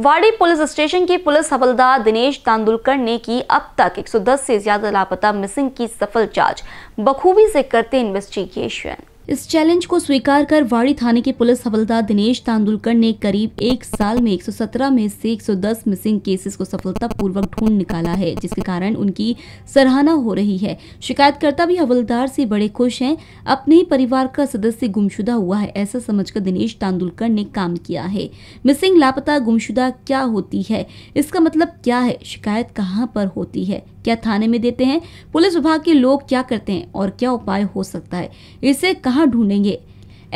वाड़ी police station की police हवलदार दिनेश तांदुलकर ने की अब तक 110 से ज्यादा लापता मिसिंग की सफल जांच बखूबी से करते इन्वेस्टिगेशन इस चैलेंज को स्वीकार कर वाड़ी थाने के पुलिस हवलदार दिनेश तांदुलकर ने करीब एक साल में 117 में से 110 मिसिंग केसेस को सफलतापूर्वक ढूंढ निकाला है जिसके कारण उनकी सराहना हो रही है शिकायतकर्ता भी हवलदार से बड़े खुश हैं अपने ही परिवार का सदस्य गुमशुदा हुआ है ऐसा समझकर दिनेश तांदुलकर ने काम किया है मिसिंग लापता गुमशुदा क्या होती है इसका मतलब क्या है शिकायत कहाँ पर होती है क्या थाने में देते हैं पुलिस विभाग के लोग क्या करते हैं और क्या उपाय हो सकता है इसे कहाँ ढूंढेंगे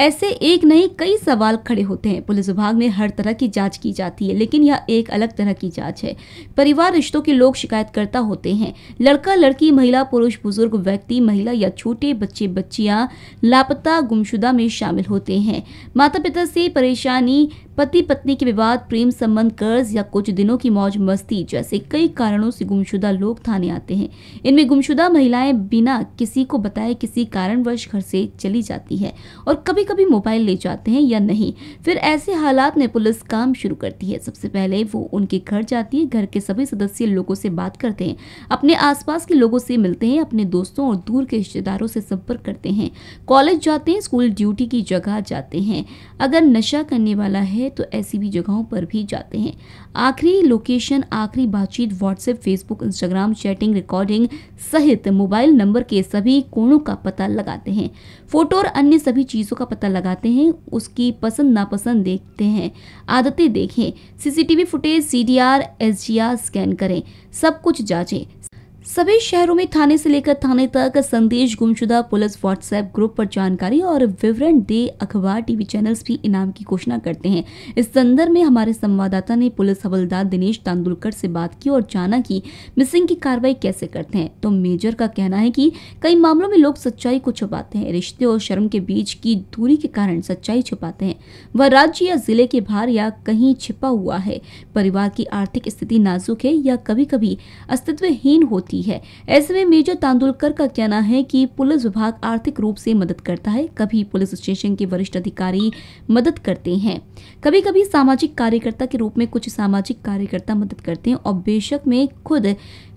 ऐसे एक नहीं कई सवाल खड़े होते हैं पुलिस विभाग में हर तरह की जांच की जाती है लेकिन यह एक अलग तरह की जांच है परिवार रिश्तों के लोग शिकायतकर्ता होते हैं लड़का लड़की महिला पुरुष बुजुर्ग व्यक्ति महिला या छोटे बच्चे बच्चियां लापता गुमशुदा में शामिल होते हैं माता पिता से परेशानी पति पत्नी के विवाद प्रेम संबंध कर्ज या कुछ दिनों की मौज मस्ती जैसे कई कारणों से गुमशुदा लोग थाने आते हैं इनमें गुमशुदा महिलाएं बिना किसी को बताए किसी कारणवश घर से चली जाती है और कभी कभी मोबाइल ले जाते हैं या नहीं फिर ऐसे हालात में पुलिस काम शुरू करती है सबसे पहले वो उनके घर जाती है घर के सभी सदस्य लोगों से बात करते हैं अपने आस के लोगों से मिलते हैं अपने दोस्तों और दूर के रिश्तेदारों से संपर्क करते हैं कॉलेज जाते हैं स्कूल ड्यूटी की जगह जाते हैं अगर नशा करने वाला है है तो ऐसी भी जगहों पर भी जाते हैं आखिरी लोकेशन आखिरी बातचीत WhatsApp Facebook Instagram chatting recording सहित मोबाइल नंबर के सभी कोणों का पता लगाते हैं फोटो और अन्य सभी चीज़ों का पता लगाते हैं उसकी पसंद नापसंद देखते हैं आदतें देखें CCTV footage C D scan करें सब कुछ जाँचें सभी शहरों में थाने से लेकर थाने तक संदेश गुमशुदा पुलिस व्हाट्सएप ग्रुप पर जानकारी और विवरण दे अखबार टीवी चैनल्स भी इनाम की घोषणा करते हैं इस संदर्भ में हमारे संवाददाता ने पुलिस हवलदार दिनेश तांदुलकर से बात की और जाना कि मिसिंग की कार्रवाई कैसे करते हैं तो मेजर का कहना है कि कई मामलों में लोग सच्चाई को छुपाते हैं रिश्ते और शर्म के बीच की दूरी के कारण सच्चाई छुपाते हैं वह राज्य या जिले के बाहर या कहीं छिपा हुआ है परिवार की आर्थिक स्थिति नाजुक है या कभी कभी अस्तित्वहीन होती सकती है ऐसे में मेजर तांदुलकर का कहना है कि पुलिस विभाग आर्थिक रूप से मदद करता है कभी पुलिस स्टेशन के वरिष्ठ अधिकारी मदद करते हैं कभी कभी सामाजिक कार्यकर्ता के रूप में कुछ सामाजिक कार्यकर्ता मदद करते हैं और बेशक मैं खुद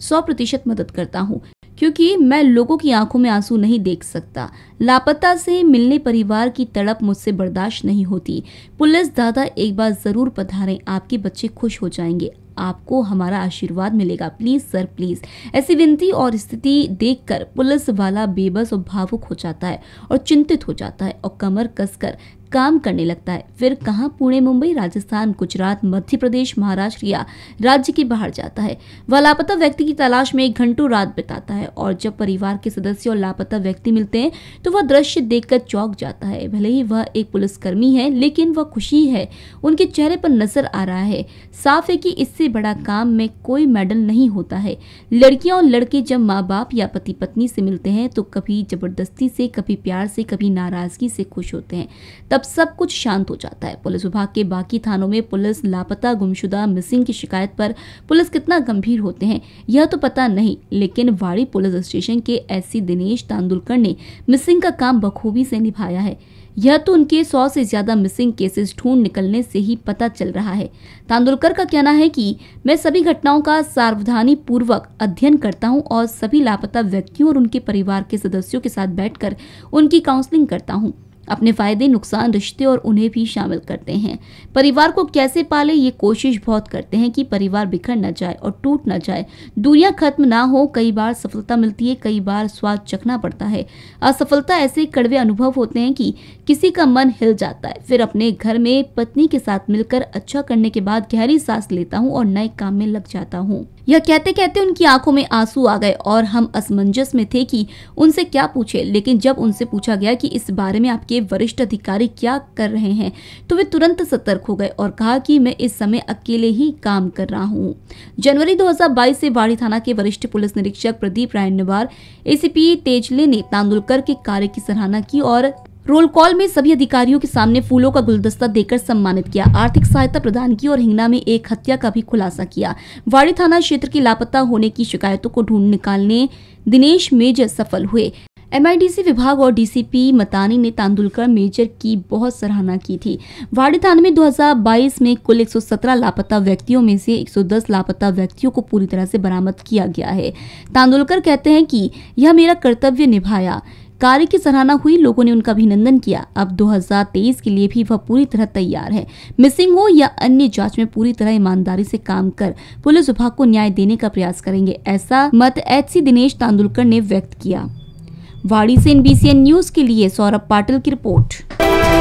सौ प्रतिशत मदद करता हूँ क्योंकि मैं लोगों की आंखों में आंसू नहीं देख सकता लापता से मिलने परिवार की तड़प मुझसे बर्दाश्त नहीं होती पुलिस दादा एक बार ज़रूर पधारें आपके बच्चे खुश हो जाएंगे आपको हमारा आशीर्वाद मिलेगा प्लीज़ सर प्लीज़ ऐसी विनती और स्थिति देखकर पुलिस वाला बेबस और भावुक हो जाता है और चिंतित हो जाता है और कमर कसकर काम करने लगता है फिर कहाँ पुणे मुंबई राजस्थान गुजरात मध्य प्रदेश महाराष्ट्र या राज्य के बाहर जाता है वह लापता व्यक्ति की तलाश में एक घंटों रात बिताता है और जब परिवार के सदस्य और लापता व्यक्ति मिलते हैं तो वह दृश्य देखकर चौंक जाता है भले ही वह एक पुलिसकर्मी है लेकिन वह खुशी है उनके चेहरे पर नजर आ रहा है साफ है कि इससे इससे बड़ा काम में कोई मेडल नहीं होता है लड़कियां और लड़के जब माँ बाप या पति पत्नी से मिलते हैं तो कभी जबरदस्ती से कभी प्यार से कभी नाराजगी से खुश होते हैं तब सब कुछ शांत हो जाता है पुलिस विभाग के बाकी थानों में पुलिस लापता गुमशुदा मिसिंग की शिकायत पर पुलिस कितना गंभीर होते हैं यह तो पता नहीं लेकिन वाड़ी पुलिस स्टेशन के एस दिनेश तांदुलकर ने मिसिंग का काम बखूबी से निभाया है यह तो उनके सौ से ज़्यादा मिसिंग केसेस ढूंढ निकलने से ही पता चल रहा है तांदुलकर का कहना है कि मैं सभी घटनाओं का सावधानी पूर्वक अध्ययन करता हूं और सभी लापता व्यक्तियों और उनके परिवार के सदस्यों के साथ बैठकर उनकी काउंसलिंग करता हूं अपने फ़ायदे नुकसान रिश्ते और उन्हें भी शामिल करते हैं परिवार को कैसे पाले ये कोशिश बहुत करते हैं कि परिवार बिखर न जाए और टूट न जाए दूरियां खत्म ना हो कई बार सफलता मिलती है कई बार स्वाद चखना पड़ता है असफलता ऐसे कड़वे अनुभव होते हैं कि किसी का मन हिल जाता है फिर अपने घर में पत्नी के साथ मिलकर अच्छा करने के बाद गहरी सांस लेता हूँ और नए काम में लग जाता हूँ यह कहते कहते उनकी आंखों में आंसू आ गए और हम असमंजस में थे कि उनसे क्या पूछे लेकिन जब उनसे पूछा गया कि इस बारे में आपके के वरिष्ठ अधिकारी क्या कर रहे हैं तो वे तुरंत सतर्क हो गए और कहा कि मैं इस समय अकेले ही काम कर रहा हूँ जनवरी 2022 से बाड़ी थाना के वरिष्ठ पुलिस निरीक्षक प्रदीप राय नवार एसीपी तेजले ने तांदुलकर के कार्य की सराहना की और रोल कॉल में सभी अधिकारियों के सामने फूलों का गुलदस्ता देकर सम्मानित किया आर्थिक सहायता प्रदान की और हिंगना में एक हत्या का भी खुलासा किया वाड़ी थाना क्षेत्र की लापता होने की शिकायतों को ढूंढ निकालने दिनेश मेजर सफल हुए एमआईडीसी विभाग और डीसीपी मतानी ने तांदुलकर मेजर की बहुत सराहना की थी वाड़ी थाने में 2022 में कुल 117 लापता व्यक्तियों में से 110 लापता व्यक्तियों को पूरी तरह से बरामद किया गया है तांदुलकर कहते हैं कि यह मेरा कर्तव्य निभाया कार्य की सराहना हुई लोगों ने उनका अभिनंदन किया अब 2023 के लिए भी वह पूरी तरह तैयार है मिसिंग हो या अन्य जांच में पूरी तरह ईमानदारी से काम कर पुलिस विभाग को न्याय देने का प्रयास करेंगे ऐसा मत एच दिनेश तांदुलकर ने व्यक्त किया वाड़ी से एनबीसीएन न्यूज के लिए सौरभ पाटिल की रिपोर्ट